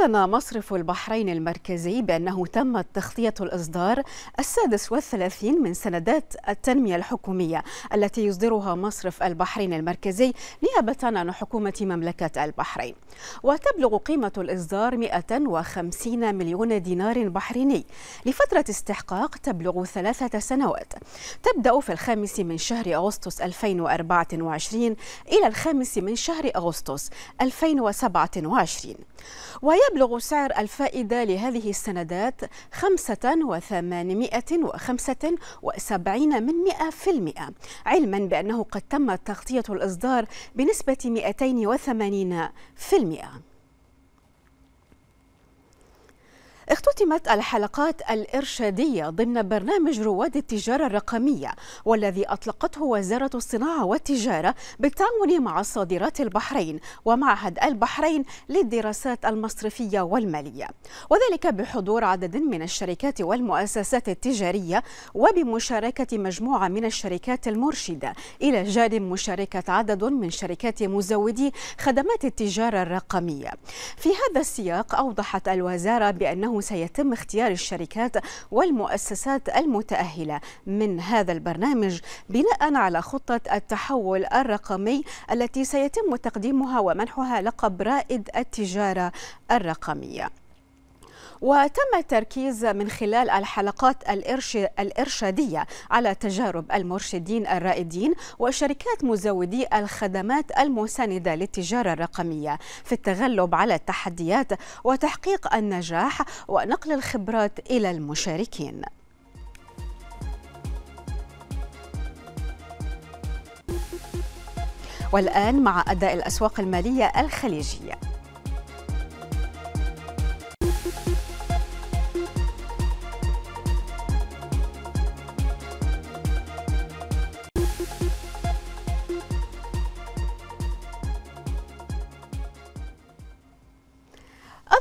أعلن مصرف البحرين المركزي بأنه تم تغطية الإصدار السادس والثلاثين من سندات التنمية الحكومية التي يصدرها مصرف البحرين المركزي نيابة عن حكومة مملكة البحرين وتبلغ قيمة الإصدار 150 مليون دينار بحريني لفترة استحقاق تبلغ ثلاثة سنوات تبدأ في الخامس من شهر أغسطس 2024 إلى الخامس من شهر أغسطس 2027 وي ويبلغ سعر الفائدة لهذه السندات 5875 من 100% علما بأنه قد تم تغطية الإصدار بنسبة 280% اختتمت الحلقات الإرشادية ضمن برنامج رواد التجارة الرقمية والذي أطلقته وزارة الصناعة والتجارة بالتعاون مع صادرات البحرين ومعهد البحرين للدراسات المصرفية والمالية وذلك بحضور عدد من الشركات والمؤسسات التجارية وبمشاركة مجموعة من الشركات المرشدة إلى جانب مشاركة عدد من شركات مزودي خدمات التجارة الرقمية في هذا السياق أوضحت الوزارة بأنه سيتم اختيار الشركات والمؤسسات المتأهلة من هذا البرنامج بناء على خطة التحول الرقمي التي سيتم تقديمها ومنحها لقب رائد التجارة الرقمية وتم التركيز من خلال الحلقات الإرشادية على تجارب المرشدين الرائدين وشركات مزودي الخدمات المساندة للتجارة الرقمية في التغلب على التحديات وتحقيق النجاح ونقل الخبرات إلى المشاركين والآن مع أداء الأسواق المالية الخليجية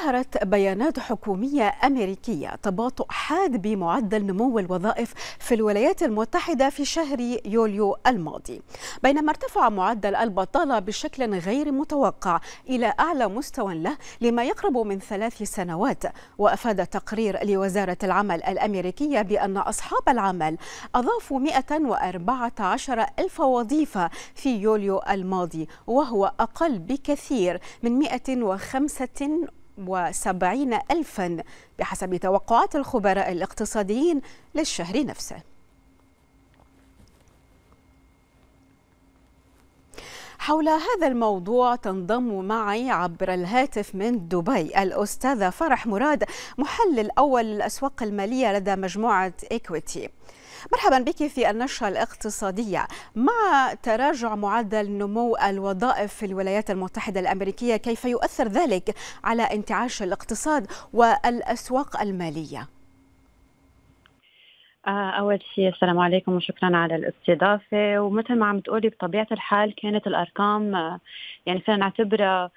أظهرت بيانات حكومية أمريكية تباطؤ حاد بمعدل نمو الوظائف في الولايات المتحدة في شهر يوليو الماضي بينما ارتفع معدل البطالة بشكل غير متوقع إلى أعلى مستوى له لما يقرب من ثلاث سنوات وأفاد تقرير لوزارة العمل الأمريكية بأن أصحاب العمل أضافوا 114 ألف وظيفة في يوليو الماضي وهو أقل بكثير من 105 وسبعين ألفا بحسب توقعات الخبراء الاقتصاديين للشهر نفسه حول هذا الموضوع تنضم معي عبر الهاتف من دبي الأستاذة فرح مراد محلل أول للأسواق المالية لدى مجموعة إيكويتي مرحبا بك في النشرة الاقتصادية مع تراجع معدل نمو الوظائف في الولايات المتحدة الأمريكية كيف يؤثر ذلك على انتعاش الاقتصاد والأسواق المالية؟ آه، أول شيء السلام عليكم وشكرا على الاستضافة ومثل ما عم تقولي بطبيعة الحال كانت الأرقام آه، يعني فينا نعتبرها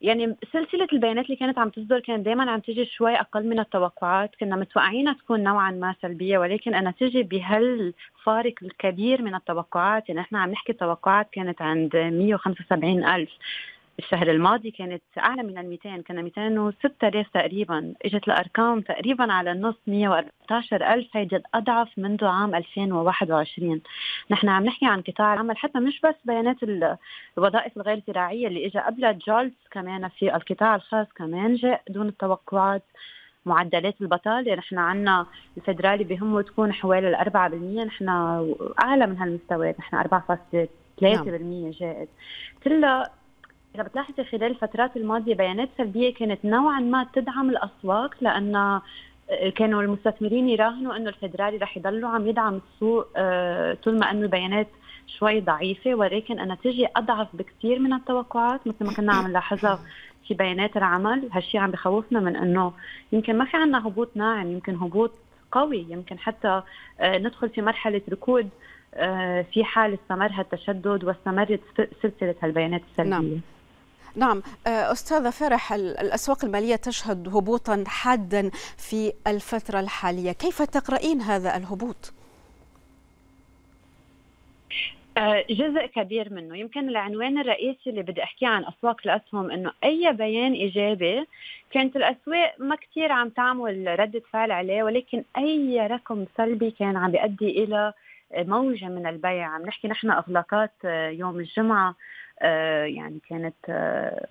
يعني سلسله البيانات اللي كانت عم تصدر كانت دائما عم تيجي شوي اقل من التوقعات كنا متوقعين تكون نوعا ما سلبيه ولكن تجي بهالفارق الكبير من التوقعات يعني احنا عم نحكي التوقعات كانت عند 175 الف الشهر الماضي كانت اعلى من ال 200 كنا 206000 تقريبا اجت الارقام تقريبا على النص 114000 هيدي الاضعف منذ عام 2021 نحن عم نحكي عن قطاع العمل حتى مش بس بيانات الوظائف الغير زراعيه اللي اجى قبلها جولز كمان في القطاع الخاص كمان جاء دون التوقعات معدلات البطاله نحن عندنا الفدرالي بهمه تكون حوالي ال 4% نحن اعلى من هالمستويات نحن 4.3% نعم. جائز كلها إذا بتلاحظي خلال الفترات الماضية بيانات سلبية كانت نوعا ما تدعم الأسواق لأن آه، كانوا المستثمرين يراهنوا أنه الفدرالي رح يضلوا عم يدعم السوق آه، طول ما أنه البيانات شوي ضعيفة ولكن تجي أضعف بكثير من التوقعات مثل ما كنا عم نلاحظها في بيانات العمل هالشي عم بخوفنا من أنه يمكن ما في عنا هبوط ناعم يمكن هبوط قوي يمكن حتى آه، ندخل في مرحلة ركود في حال استمر هالتشدد واستمرت سلسلة هالبيانات السلبية نعم. نعم آه، أستاذة فرح الأسواق المالية تشهد هبوطا حادا في الفترة الحالية كيف تقرأين هذا الهبوط؟ آه، جزء كبير منه يمكن العنوان الرئيسي اللي بدي احكيه عن اسواق الاسهم انه اي بيان ايجابي كانت الاسواق ما كثير عم تعمل رده فعل عليه ولكن اي رقم سلبي كان عم بيؤدي الى موجة من البيع عم نحكي نحن إغلاقات آه، يوم الجمعة آه، يعني كانت آه،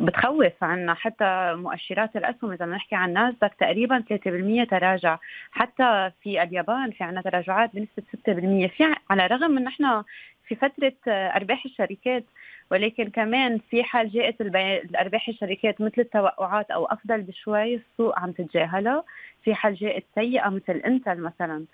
بتخوف عنا حتى مؤشرات الاسهم اذا نحكي عن ناسداك تقريبا 3% تراجع حتى في اليابان في عنا تراجعات بنسبه 6% في على الرغم من نحن في فترة آه، أرباح الشركات ولكن كمان في حال جاءت أرباح الشركات مثل التوقعات أو أفضل بشوي السوق عم تتجاهلها في حال جاءت سيئة مثل انتل مثلا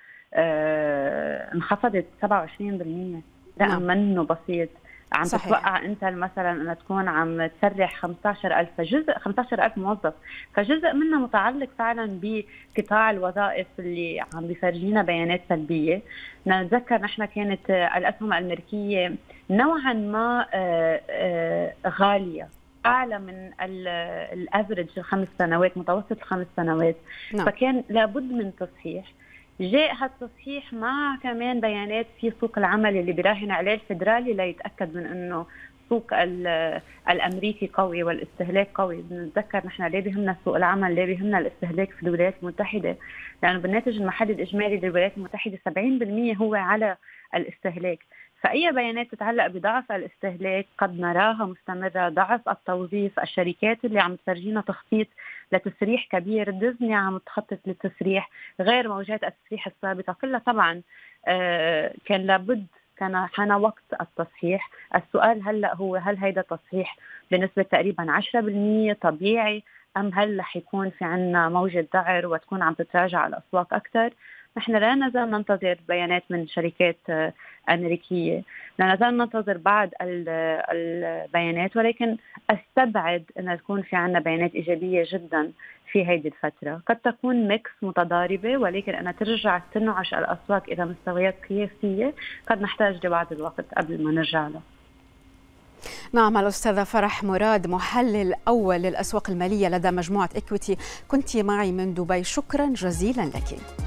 انخفضت 27% رقم نعم. منه بسيط عم صحيح. تتوقع انت مثلا انها تكون عم تسرح 15000 فجزء 15000 موظف فجزء منها متعلق فعلا بقطاع الوظائف اللي عم بيفرجينا بيانات سلبيه نتذكر نحن كانت الاسهم الامريكيه نوعا ما آه، آه، غاليه اعلى من الافرج الخمس سنوات متوسط الخمس سنوات نعم. فكان لابد من تصحيح جاء هالتصحيح مع كمان بيانات في سوق العمل اللي براهن عليه الفدرالي ليتاكد من انه السوق الامريكي قوي والاستهلاك قوي بنتذكر نحن ليه بهمنا سوق العمل ليه بهمنا الاستهلاك في الولايات المتحده لانه يعني بالناتج المحلي الاجمالي للولايات المتحده 70% هو على الاستهلاك فأي بيانات تتعلق بضعف الاستهلاك قد نراها مستمرة ضعف التوظيف الشركات اللي عم تفرجينا تخطيط لتسريح كبير ديزني عم تخطط للتسريح غير موجات التسريح السابقة كلها طبعا آه، كان لابد كان حان وقت التصحيح السؤال هلا هو هل هيدا تصحيح بنسبة تقريبا 10% طبيعي أم هل رح يكون في عنا موجة ذعر وتكون عم تتراجع الأسواق أكثر نحن لا نزال ننتظر بيانات من شركات آه، أمريكية لا نزال ننتظر بعض آه، البيانات ولكن أستبعد أن تكون في عنا بيانات إيجابية جدا في هذه الفترة قد تكون ميكس متضاربة ولكن أنا ترجع تنعش الأسواق إلى مستويات قياسية قد نحتاج لبعض الوقت قبل ما نرجع له نعم الأستاذة فرح مراد محلل أول للأسواق المالية لدى مجموعة إكويتي كنت معي من دبي شكرا جزيلا لك